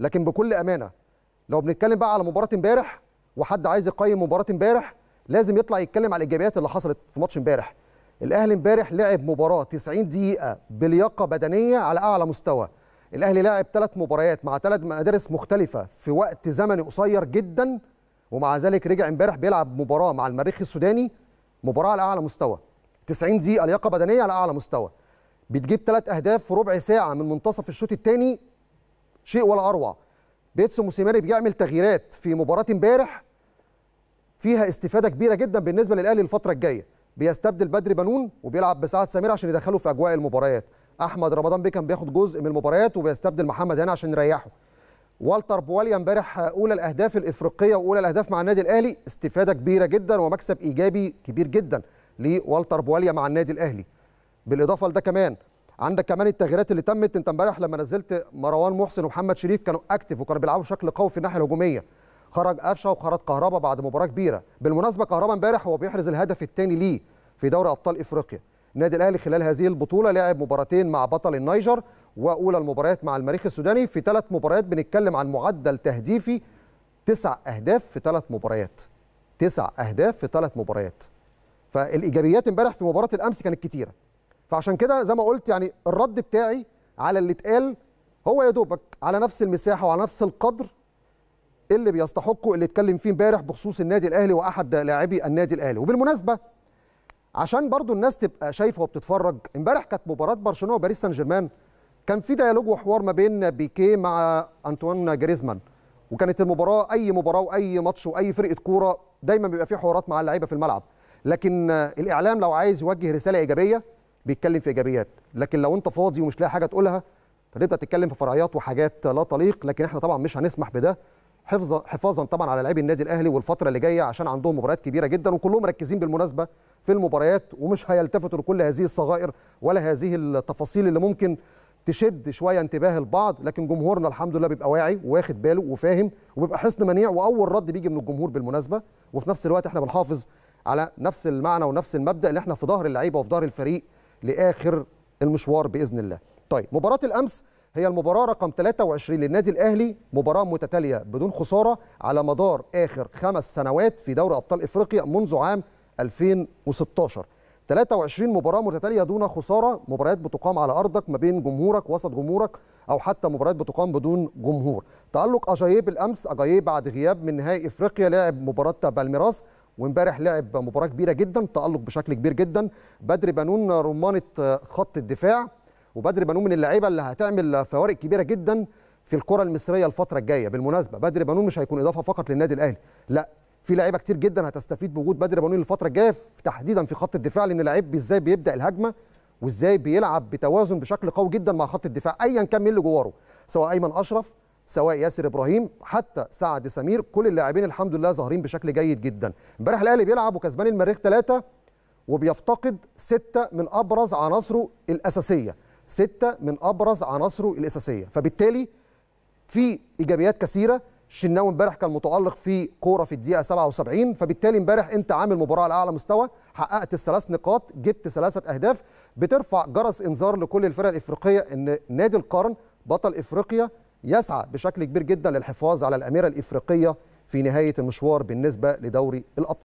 لكن بكل امانه لو بنتكلم بقى على مباراه امبارح وحد عايز يقيم مباراه امبارح لازم يطلع يتكلم على الايجابيات اللي حصلت في ماتش امبارح الاهلي امبارح لعب مباراه 90 دقيقه بلياقه بدنيه على اعلى مستوى الاهلي لعب ثلاث مباريات مع ثلاث مدارس مختلفه في وقت زمني قصير جدا ومع ذلك رجع امبارح بيلعب مباراه مع المريخ السوداني مباراه على اعلى مستوى 90 دقيقه لياقه بدنيه على اعلى مستوى بتجيب ثلاث اهداف في ربع ساعه من منتصف الشوط الثاني شيء ولا اروع بيتسو موسيماني بيعمل تغييرات في مباراه امبارح فيها استفاده كبيره جدا بالنسبه للاهلي الفتره الجايه بيستبدل بدري بنون وبيلعب بسعد سمير عشان يدخله في اجواء المباريات احمد رمضان بيكم بياخد جزء من المباريات وبيستبدل محمد هنا عشان يريحه والتر بواليا امبارح اولى الاهداف الافريقيه واولى الاهداف مع النادي الاهلي استفاده كبيره جدا ومكسب ايجابي كبير جدا لوالتر بواليا مع النادي الاهلي بالاضافه لده كمان عندك كمان التغييرات اللي تمت انت امبارح لما نزلت مروان محسن ومحمد شريف كانوا اكتف وكانوا بيلعبوا بشكل قوي في الناحيه الهجوميه خرج قفشه وخرج كهربا بعد مباراه كبيره بالمناسبه كهربا امبارح هو بيحرز الهدف الثاني ليه في دوري ابطال افريقيا النادي الاهلي خلال هذه البطوله لعب مباراتين مع بطل النيجر واولى المباريات مع المريخ السوداني في ثلاث مباريات بنتكلم عن معدل تهديفي تسع اهداف في ثلاث مباريات تسع اهداف في ثلاث مباريات فالايجابيات امبارح في مباراه الامس كانت كتيره فعشان كده زي ما قلت يعني الرد بتاعي على اللي اتقال هو يا دوبك على نفس المساحه وعلى نفس القدر اللي بيستحقه اللي اتكلم فيه امبارح بخصوص النادي الاهلي واحد لاعبي النادي الاهلي وبالمناسبه عشان برضو الناس تبقى شايفه وبتتفرج امبارح كانت مباراه برشلونه وباريس سان جيرمان كان في ديالوج وحوار ما بين بيكيه مع انطوان جريزمان وكانت المباراه اي مباراه واي ماتش واي فرقه كوره دايما بيبقى في حوارات مع اللعيبه في الملعب لكن الاعلام لو عايز يوجه رساله ايجابيه بيتكلم في ايجابيات لكن لو انت فاضي ومش لاقي حاجه تقولها فتبدا تتكلم في فرعيات وحاجات لا تليق لكن احنا طبعا مش هنسمح بده حفظا حفاظا طبعا على لاعبي النادي الاهلي والفتره اللي جايه عشان عندهم مباريات كبيره جدا وكلهم مركزين بالمناسبه في المباريات ومش هيلتفتوا لكل هذه الصغائر ولا هذه التفاصيل اللي ممكن تشد شويه انتباه البعض لكن جمهورنا الحمد لله بيبقى واعي وواخد باله وفاهم وبيبقى حسن منيع واول رد بيجي من الجمهور بالمناسبه وفي نفس الوقت احنا بنحافظ على نفس المعنى ونفس المبدا اللي احنا في ظهر اللعيبه وفي ظهر الفريق لاخر المشوار باذن الله. طيب مباراه الامس هي المباراة رقم 23 للنادي الأهلي مباراة متتالية بدون خسارة على مدار آخر خمس سنوات في دوري أبطال إفريقيا منذ عام 2016 23 مباراة متتالية دون خسارة مباريات بتقام على أرضك ما بين جمهورك وسط جمهورك أو حتى مباريات بتقام بدون جمهور تألق أجايب الأمس أجايب بعد غياب من نهائي إفريقيا لاعب مباراة بالميراس وامبارح لعب مباراه كبيره جدا تالق بشكل كبير جدا بدر بنون رمانه آه، خط الدفاع وبدر بنون من اللعيبه اللي هتعمل آه، فوارق كبيره جدا في الكره المصريه الفتره الجايه بالمناسبه بدر بنون مش هيكون اضافه فقط للنادي الاهلي لا في لعيبه كتير جدا هتستفيد بوجود بدر بنون الفتره الجايه تحديدا في خط الدفاع لان لعيب ازاي بيبدا الهجمه وازاي بيلعب بتوازن بشكل قوي جدا مع خط الدفاع ايا كان مين اللي جواره سواء ايمن اشرف سواء ياسر ابراهيم حتى سعد سمير كل اللاعبين الحمد لله ظاهرين بشكل جيد جدا امبارح الاهلي بيلعب وكسبان المريخ ثلاثة وبيفتقد ستة من ابرز عناصره الاساسيه ستة من ابرز عناصره الاساسيه فبالتالي في ايجابيات كثيره شناوي امبارح كان متالق في كوره في الدقيقه 77 فبالتالي امبارح انت عامل مباراه على اعلى مستوى حققت الثلاث نقاط جبت ثلاثه اهداف بترفع جرس انذار لكل الفرق الافريقيه ان نادي القرن بطل افريقيا يسعى بشكل كبير جدا للحفاظ على الأميرة الإفريقية في نهاية المشوار بالنسبة لدوري الأبطال